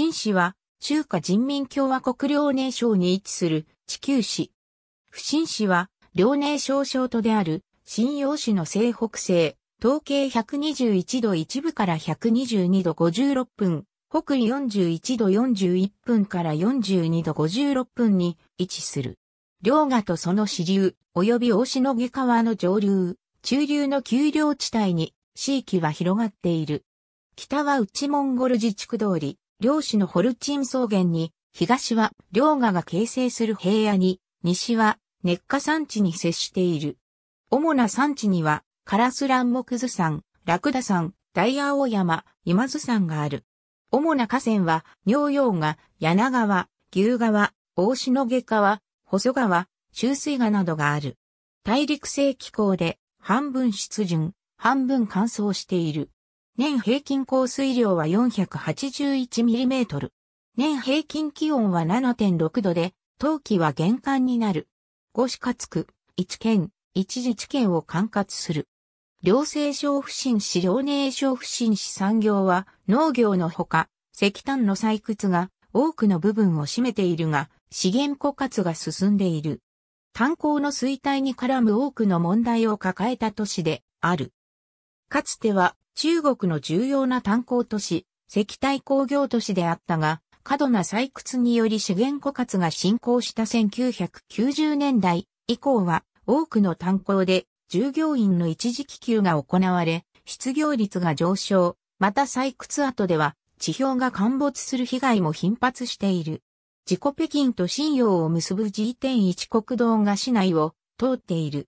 新市は、中華人民共和国遼寧省に位置する地球市。不審市は、遼寧省省都である、新陽市の西北西、東経121度1部から122度56分、北緯41度41分から42度56分に位置する。両河とその支流、及び大篠毛川の上流、中流の丘陵地帯に、地域は広がっている。北は内モンゴル自治区通り、両市のホルチン草原に、東は両河が形成する平野に、西は熱火山地に接している。主な山地には、カラスランモクズ山、ラクダ山、ダイ大オ山、今津山がある。主な河川は、尿用河、柳川、牛川、大篠下川、細川、中水河などがある。大陸性気候で、半分湿潤、半分乾燥している。年平均降水量は4 8 1トル。年平均気温は7.6度で、冬季は玄関になる。五市つ区、一県、一自治県を管轄する。両性小不審市両寧小不審市産業は農業のほか、石炭の採掘が多くの部分を占めているが、資源枯渇が進んでいる。炭鉱の衰退に絡む多くの問題を抱えた都市である。かつては中国の重要な炭鉱都市、石炭工業都市であったが、過度な採掘により資源枯渇が進行した1990年代以降は多くの炭鉱で従業員の一時帰給が行われ、失業率が上昇、また採掘跡では地表が陥没する被害も頻発している。自己北京と新洋を結ぶ G.1 国道が市内を通っている。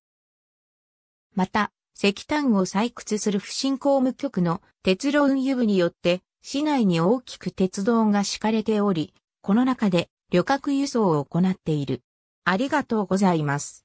また、石炭を採掘する不振工務局の鉄路運輸部によって市内に大きく鉄道が敷かれており、この中で旅客輸送を行っている。ありがとうございます。